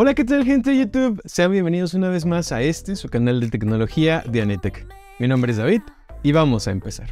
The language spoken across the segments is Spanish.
Hola, ¿qué tal gente de YouTube? Sean bienvenidos una vez más a este, su canal de tecnología de Mi nombre es David y vamos a empezar.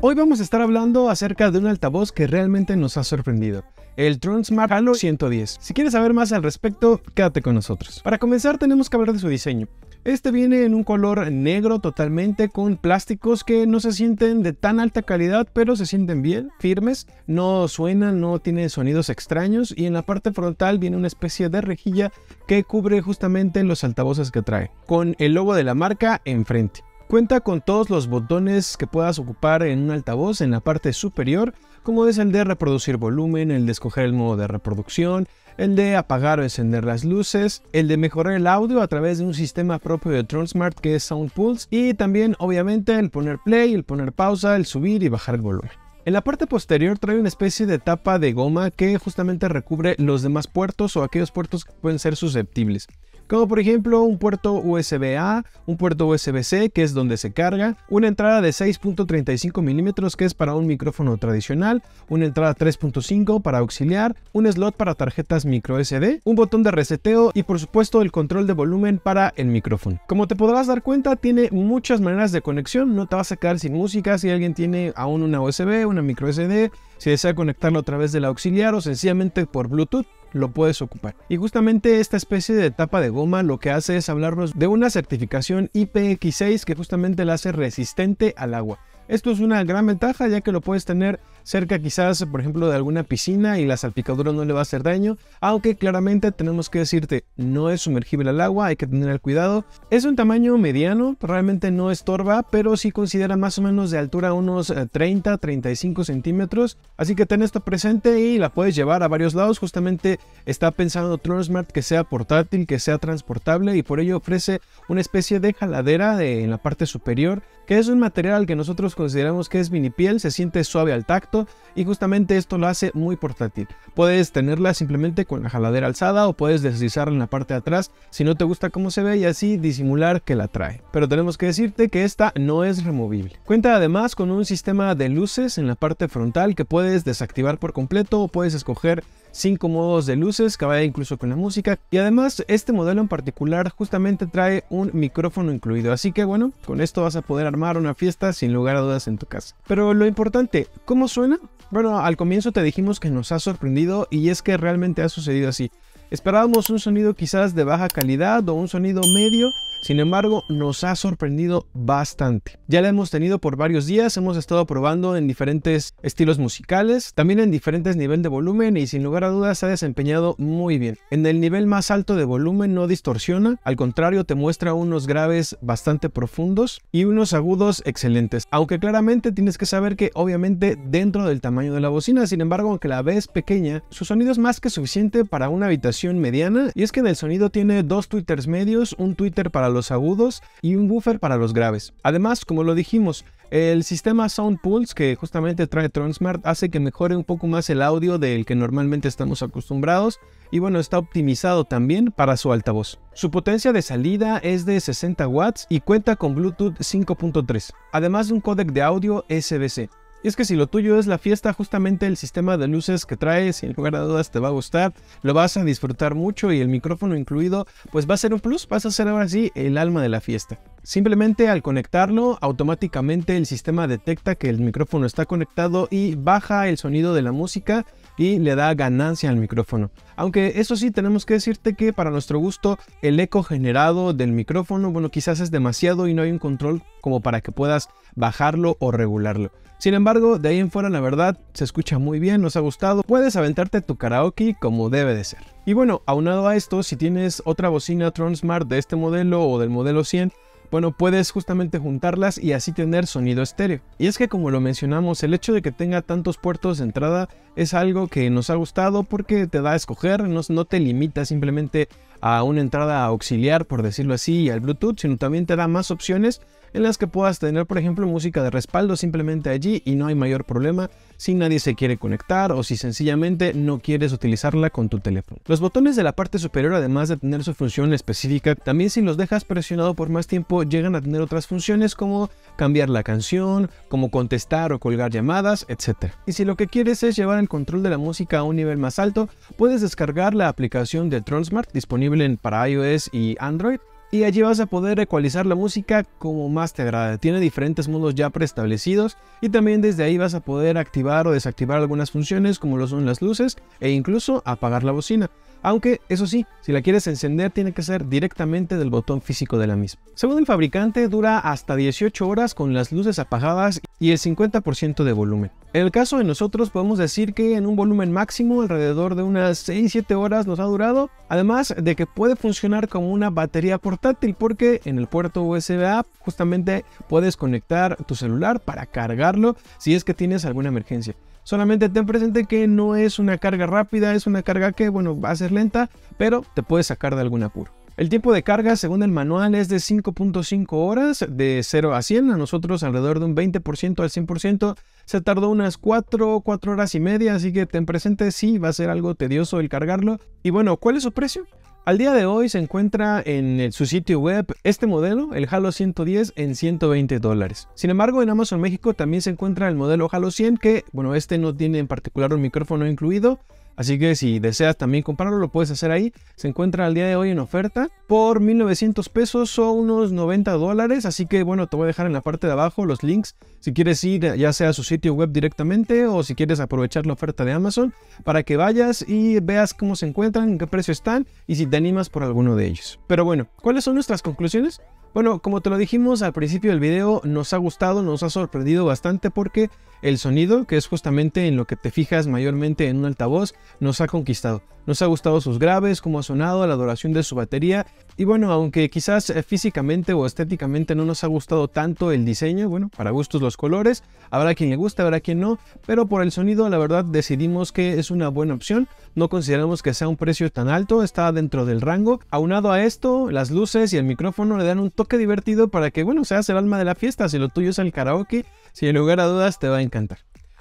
Hoy vamos a estar hablando acerca de un altavoz que realmente nos ha sorprendido, el Tronsmart Smart Halo 110. Si quieres saber más al respecto, quédate con nosotros. Para comenzar tenemos que hablar de su diseño. Este viene en un color negro totalmente con plásticos que no se sienten de tan alta calidad pero se sienten bien, firmes, no suenan, no tienen sonidos extraños y en la parte frontal viene una especie de rejilla que cubre justamente los altavoces que trae, con el logo de la marca enfrente. Cuenta con todos los botones que puedas ocupar en un altavoz en la parte superior, como es el de reproducir volumen, el de escoger el modo de reproducción, el de apagar o encender las luces, el de mejorar el audio a través de un sistema propio de TronSmart que es SoundPulse y también obviamente el poner play, el poner pausa, el subir y bajar el volumen. En la parte posterior trae una especie de tapa de goma que justamente recubre los demás puertos o aquellos puertos que pueden ser susceptibles como por ejemplo un puerto USB-A, un puerto USB-C que es donde se carga, una entrada de 6.35 milímetros que es para un micrófono tradicional, una entrada 3.5 para auxiliar, un slot para tarjetas micro SD, un botón de reseteo y por supuesto el control de volumen para el micrófono. Como te podrás dar cuenta tiene muchas maneras de conexión, no te vas a quedar sin música si alguien tiene aún una USB, una micro SD, si desea conectarlo a través del auxiliar o sencillamente por Bluetooth lo puedes ocupar. Y justamente esta especie de tapa de goma lo que hace es hablarnos de una certificación IPX6 que justamente la hace resistente al agua. Esto es una gran ventaja ya que lo puedes tener cerca quizás, por ejemplo, de alguna piscina y la salpicadura no le va a hacer daño, aunque claramente tenemos que decirte, no es sumergible al agua, hay que tener el cuidado. Es un tamaño mediano, realmente no estorba, pero sí considera más o menos de altura unos 30-35 eh, centímetros, así que ten esto presente y la puedes llevar a varios lados, justamente está pensando Tronsmart que sea portátil, que sea transportable y por ello ofrece una especie de jaladera en la parte superior, que es un material que nosotros consideramos que es mini piel, se siente suave al tacto, y justamente esto lo hace muy portátil. Puedes tenerla simplemente con la jaladera alzada o puedes deslizarla en la parte de atrás si no te gusta cómo se ve y así disimular que la trae. Pero tenemos que decirte que esta no es removible. Cuenta además con un sistema de luces en la parte frontal que puedes desactivar por completo o puedes escoger cinco modos de luces que vaya incluso con la música y además este modelo en particular justamente trae un micrófono incluido así que bueno con esto vas a poder armar una fiesta sin lugar a dudas en tu casa pero lo importante ¿cómo suena? bueno al comienzo te dijimos que nos ha sorprendido y es que realmente ha sucedido así esperábamos un sonido quizás de baja calidad o un sonido medio sin embargo, nos ha sorprendido bastante. Ya la hemos tenido por varios días, hemos estado probando en diferentes estilos musicales, también en diferentes niveles de volumen y sin lugar a dudas se ha desempeñado muy bien. En el nivel más alto de volumen no distorsiona, al contrario te muestra unos graves bastante profundos y unos agudos excelentes, aunque claramente tienes que saber que obviamente dentro del tamaño de la bocina, sin embargo aunque la ves pequeña, su sonido es más que suficiente para una habitación mediana y es que en el sonido tiene dos twitters medios, un twitter para los agudos y un buffer para los graves. Además, como lo dijimos, el sistema Sound Pulse que justamente trae TronSmart hace que mejore un poco más el audio del que normalmente estamos acostumbrados y bueno, está optimizado también para su altavoz. Su potencia de salida es de 60 watts y cuenta con Bluetooth 5.3, además de un códec de audio SBC. Y es que si lo tuyo es la fiesta, justamente el sistema de luces que traes, sin lugar a dudas te va a gustar, lo vas a disfrutar mucho y el micrófono incluido, pues va a ser un plus, vas a ser ahora sí el alma de la fiesta. Simplemente al conectarlo, automáticamente el sistema detecta que el micrófono está conectado y baja el sonido de la música y le da ganancia al micrófono. Aunque eso sí, tenemos que decirte que para nuestro gusto el eco generado del micrófono, bueno, quizás es demasiado y no hay un control como para que puedas bajarlo o regularlo. Sin embargo, de ahí en fuera la verdad se escucha muy bien, nos ha gustado, puedes aventarte tu karaoke como debe de ser. Y bueno, aunado a esto, si tienes otra bocina Transmart de este modelo o del modelo 100, bueno, puedes justamente juntarlas y así tener sonido estéreo. Y es que como lo mencionamos, el hecho de que tenga tantos puertos de entrada es algo que nos ha gustado porque te da a escoger, no, no te limita simplemente a una entrada auxiliar, por decirlo así, y al Bluetooth, sino también te da más opciones en las que puedas tener, por ejemplo, música de respaldo simplemente allí y no hay mayor problema si nadie se quiere conectar o si sencillamente no quieres utilizarla con tu teléfono. Los botones de la parte superior, además de tener su función específica, también si los dejas presionado por más tiempo, llegan a tener otras funciones como cambiar la canción, como contestar o colgar llamadas, etc. Y si lo que quieres es llevar control de la música a un nivel más alto, puedes descargar la aplicación de Trollsmart disponible para iOS y Android y allí vas a poder ecualizar la música como más te agrada Tiene diferentes modos ya preestablecidos y también desde ahí vas a poder activar o desactivar algunas funciones como lo son las luces e incluso apagar la bocina. Aunque, eso sí, si la quieres encender tiene que ser directamente del botón físico de la misma. Según el fabricante, dura hasta 18 horas con las luces apagadas y el 50% de volumen. En el caso de nosotros podemos decir que en un volumen máximo alrededor de unas 6-7 horas nos ha durado, además de que puede funcionar como una batería portátil porque en el puerto usb justamente puedes conectar tu celular para cargarlo si es que tienes alguna emergencia. Solamente ten presente que no es una carga rápida, es una carga que bueno, va a ser lenta, pero te puede sacar de algún apuro. El tiempo de carga, según el manual, es de 5.5 horas, de 0 a 100, a nosotros alrededor de un 20% al 100%. Se tardó unas 4, 4 horas y media, así que ten presente, si va a ser algo tedioso el cargarlo. Y bueno, ¿cuál es su precio? Al día de hoy se encuentra en su sitio web este modelo, el Halo 110, en 120 dólares. Sin embargo, en Amazon México también se encuentra el modelo Halo 100, que, bueno, este no tiene en particular un micrófono incluido, Así que si deseas también comprarlo, lo puedes hacer ahí. Se encuentra al día de hoy en oferta por 1900 pesos o unos 90 dólares. Así que bueno, te voy a dejar en la parte de abajo los links. Si quieres ir ya sea a su sitio web directamente o si quieres aprovechar la oferta de Amazon para que vayas y veas cómo se encuentran, en qué precio están y si te animas por alguno de ellos. Pero bueno, ¿cuáles son nuestras conclusiones? Bueno, como te lo dijimos al principio del video, nos ha gustado, nos ha sorprendido bastante porque el sonido, que es justamente en lo que te fijas mayormente en un altavoz, nos ha conquistado. Nos ha gustado sus graves, cómo ha sonado, la duración de su batería y bueno, aunque quizás eh, físicamente o estéticamente no nos ha gustado tanto el diseño, bueno, para gustos los colores, habrá quien le guste, habrá quien no, pero por el sonido la verdad decidimos que es una buena opción, no consideramos que sea un precio tan alto, está dentro del rango. Aunado a esto, las luces y el micrófono le dan un toque divertido para que, bueno, seas el alma de la fiesta, si lo tuyo es el karaoke, sin lugar a dudas te va a encantar.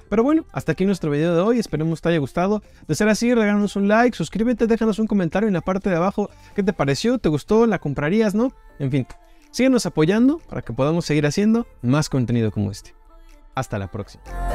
Pero bueno, hasta aquí nuestro video de hoy, esperemos te haya gustado. De ser así, regálanos un like, suscríbete, déjanos un comentario en la parte de abajo. ¿Qué te pareció? ¿Te gustó? ¿La comprarías? ¿No? En fin, síguenos apoyando para que podamos seguir haciendo más contenido como este. Hasta la próxima.